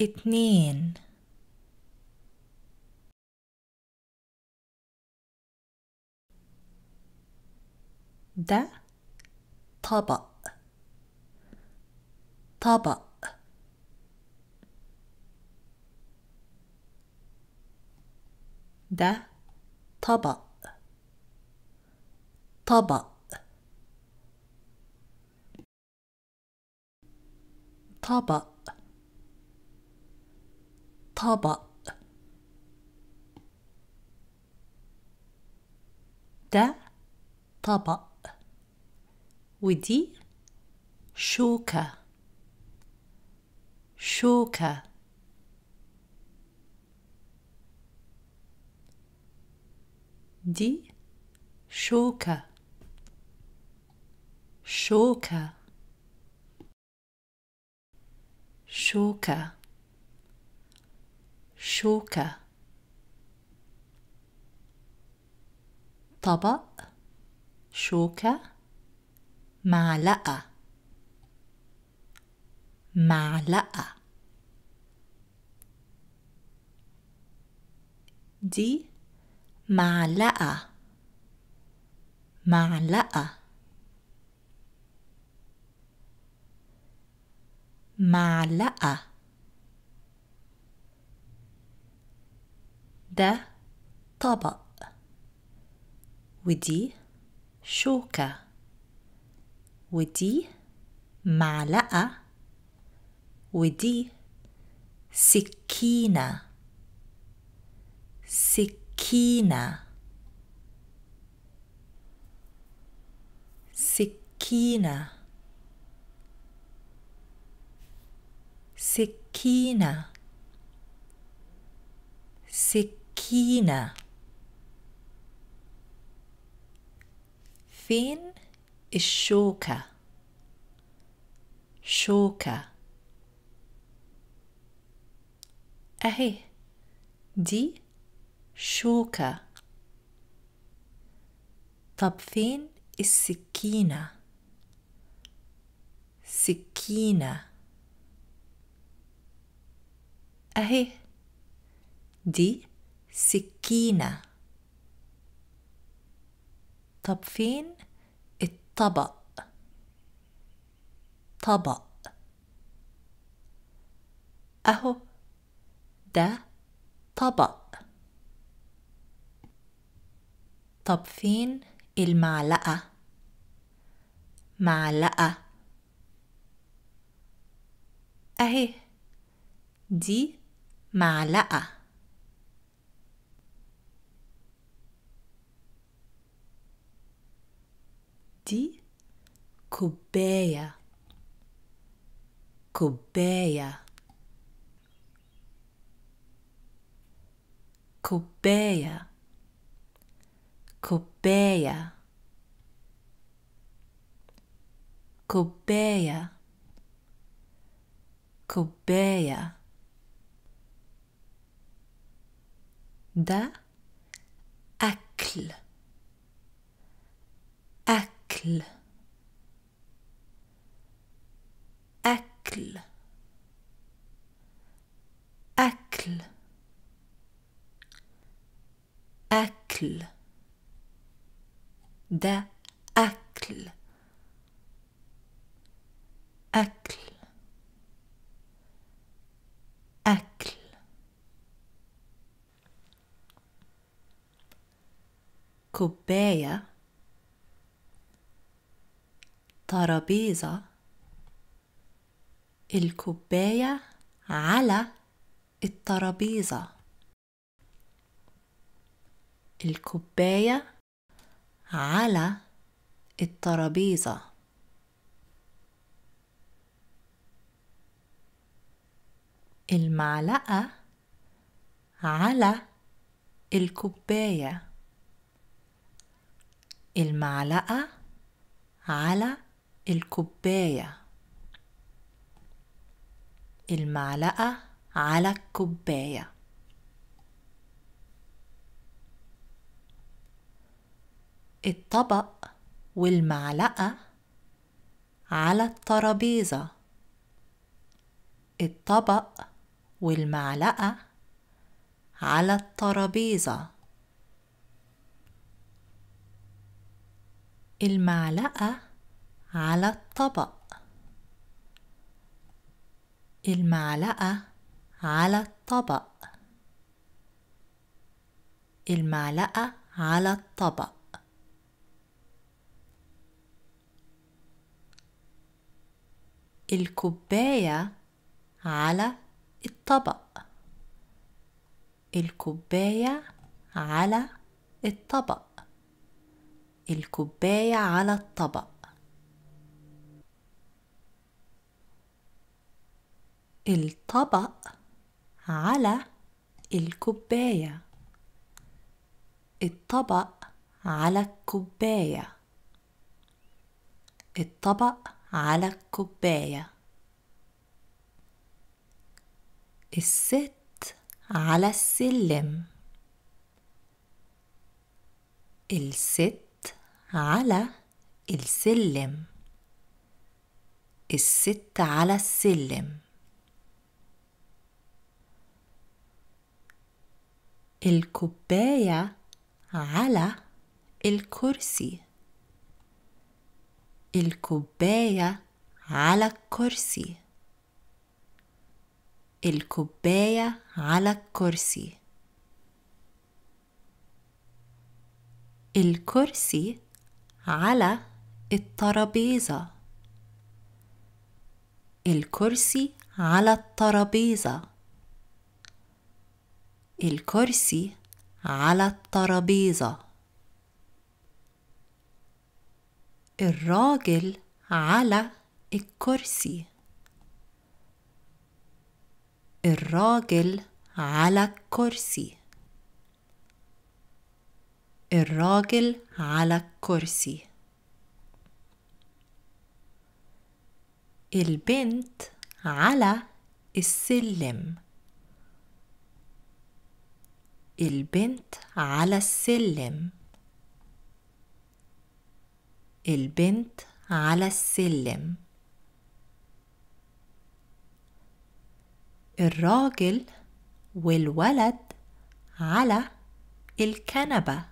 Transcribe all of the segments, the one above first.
اتنين ده طبق طبق ده طبق طبق طبق طبق ده طبق ودي شوكة شوكة دي شوكة شوكة شوكة شوكة طبق شوكة معلقة معلقة دي معلقة معلقة معلقة ده طبق ودي شوكة ودي معلقة ودي سكينة سكينة سكينة سكينة سكينة هنا فين الشوكة شوكة أهي دي شوكة طب فين السكينة سكينة أهي دي سكينة طب فين الطبق طبق أهو ده طبق طب فين المعلقة معلقة أهي دي معلقة di cobeia, cobeia, cobeia, cobeia, cobeia, cobeia. Da acle. أكل أكل أكل أكل ده أكل أكل أكل كوباية الترابيزة الكوباية على الترابيزة الكوباية على الترابيزة المعلقة على الكوباية المعلقة على الكوباية المعلقة على الكوباية الطبق والمعلقة على الترابيزة الطبق والمعلقة على الترابيزة المعلقة على الطبق المعلقة على الطبق المعلقة على الطبق الكوباية على الطبق الكوباية على الطبق الكوباية على الطبق الطبق على الكوباية الطبق على الكوباية الطبق على الكوباية الست على السلم الست على السلم الست على السلم الكوباية على الكرسي الكوباية على الكرسي الكوباية على الكرسي الكرسي على الترابيزة الكرسي على الترابيزة الكرسي على الترابيزة الراجل على الكرسي الراجل على الكرسي الراجل على الكرسي البنت على السلم البنت على السلم البنت على السلم الراجل والولد على الكنبة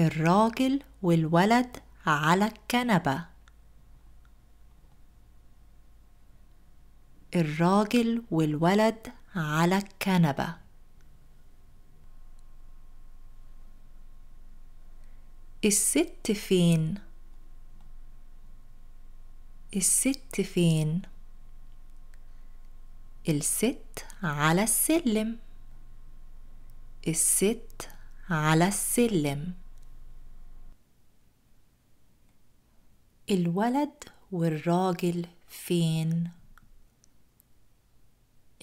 الراجل والولد على الكنبه الراجل والولد على الكنبة الست فين الست فين الست على السلم الست على السلم الولد والراجل فين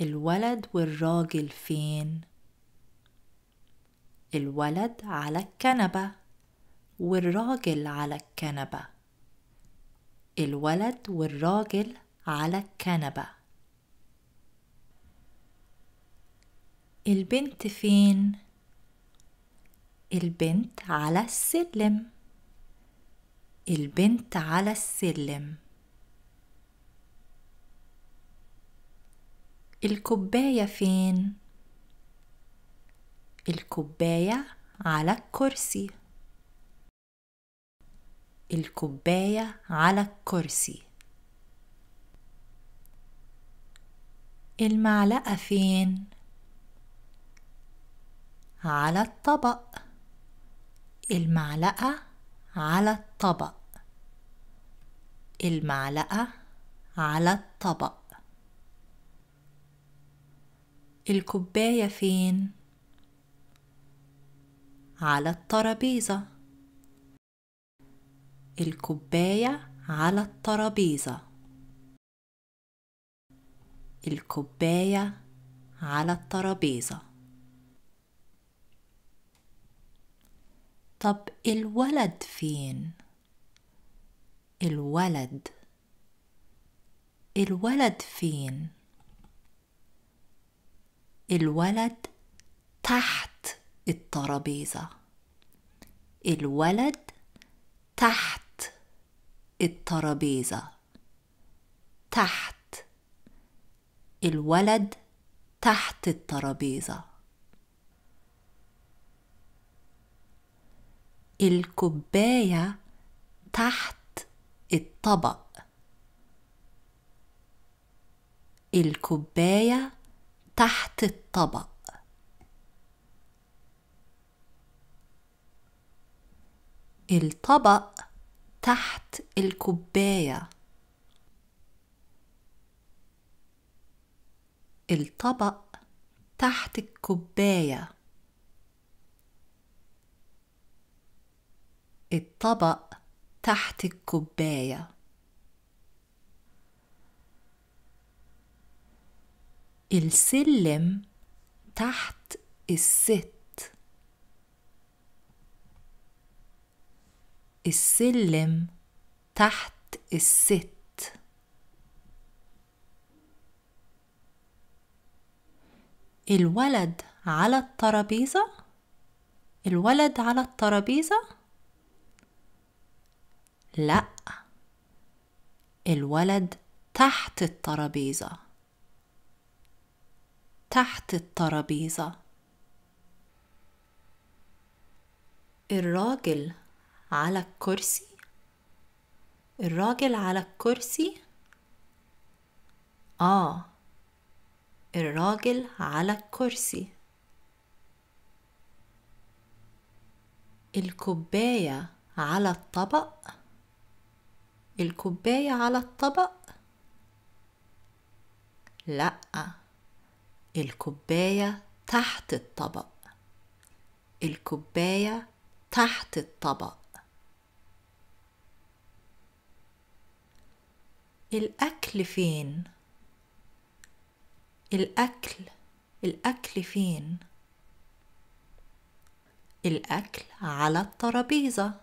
الولد والراجل فين الولد على الكنبة والراجل على الكنبة الولد والراجل على الكنبة البنت فين البنت على السلم البنت على السلم الكوباية فين؟ الكوباية على الكرسي الكوباية على الكرسي المعلقة فين؟ على الطبق المعلقة على الطبق المعلقة على الطبق الكوباية فين؟ على الترابيزة الكوباية على الترابيزة الكوباية على الترابيزة طب الولد فين؟ الولد الولد فين؟ الولد تحت الترابيزة الولد تحت الترابيزة تحت الولد تحت الترابيزة الكوباية تحت الطبق الكوبايه تحت الطبق الطبق تحت الكوبايه الطبق تحت الكوبايه الطبق تحت الكوبايه السلم تحت الست السلم تحت الست الولد على الترابيزة الولد على الترابيزة لا الولد تحت الترابيزه تحت الترابيزة الراجل على الكرسي الراجل على الكرسي آه الراجل على الكرسي الكوباية على الطبق الكوباية على الطبق لأ الكوباية تحت الطبق الكوباية تحت الطبق الأكل فين؟ الأكل الأكل فين؟ الأكل على الترابيزة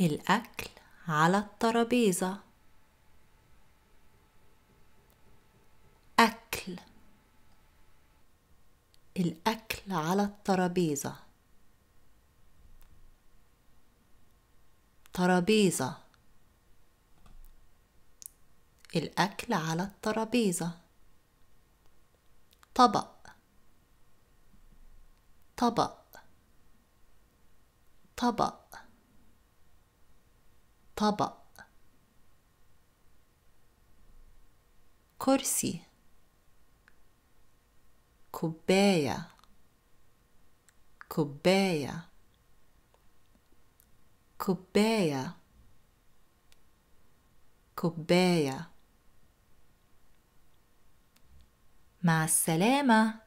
الأكل على الترابيزة الأكل على الترابيزة ترابيزة الأكل على الترابيزة طبق طبق طبق طبق كرسي cobeia, cobeia, cobeia, cobeia. Mas salama.